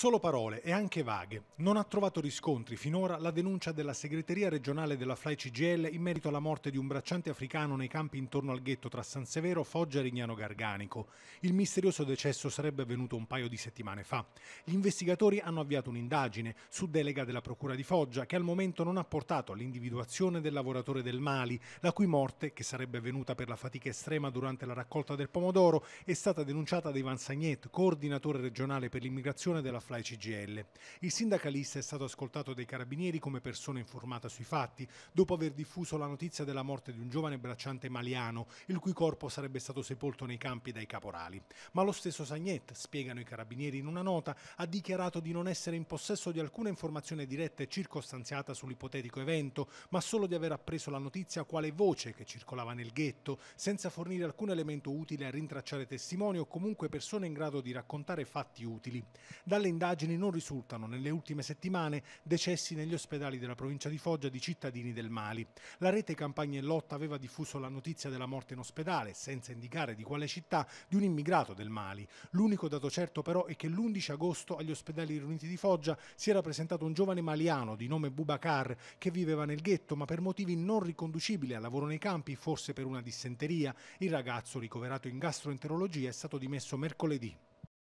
Solo parole e anche vaghe. Non ha trovato riscontri finora la denuncia della segreteria regionale della Fly CGL in merito alla morte di un bracciante africano nei campi intorno al ghetto tra San Severo, Foggia e Rignano Garganico. Il misterioso decesso sarebbe avvenuto un paio di settimane fa. Gli investigatori hanno avviato un'indagine su delega della Procura di Foggia che al momento non ha portato all'individuazione del lavoratore del Mali, la cui morte, che sarebbe avvenuta per la fatica estrema durante la raccolta del pomodoro, è stata denunciata da Ivan Sagnet, coordinatore regionale per l'immigrazione della fra i CGL. Il sindacalista è stato ascoltato dai carabinieri come persona informata sui fatti, dopo aver diffuso la notizia della morte di un giovane bracciante maliano, il cui corpo sarebbe stato sepolto nei campi dai caporali. Ma lo stesso Sagnet, spiegano i carabinieri in una nota, ha dichiarato di non essere in possesso di alcuna informazione diretta e circostanziata sull'ipotetico evento, ma solo di aver appreso la notizia quale voce che circolava nel ghetto, senza fornire alcun elemento utile a rintracciare testimoni o comunque persone in grado di raccontare fatti utili. Dalle dalle indagini non risultano nelle ultime settimane decessi negli ospedali della provincia di Foggia di cittadini del Mali. La rete Campagna e Lotta aveva diffuso la notizia della morte in ospedale, senza indicare di quale città, di un immigrato del Mali. L'unico dato certo però è che l'11 agosto agli ospedali riuniti di Foggia si era presentato un giovane maliano di nome Bubakar che viveva nel ghetto ma per motivi non riconducibili al lavoro nei campi, forse per una dissenteria. Il ragazzo ricoverato in gastroenterologia è stato dimesso mercoledì.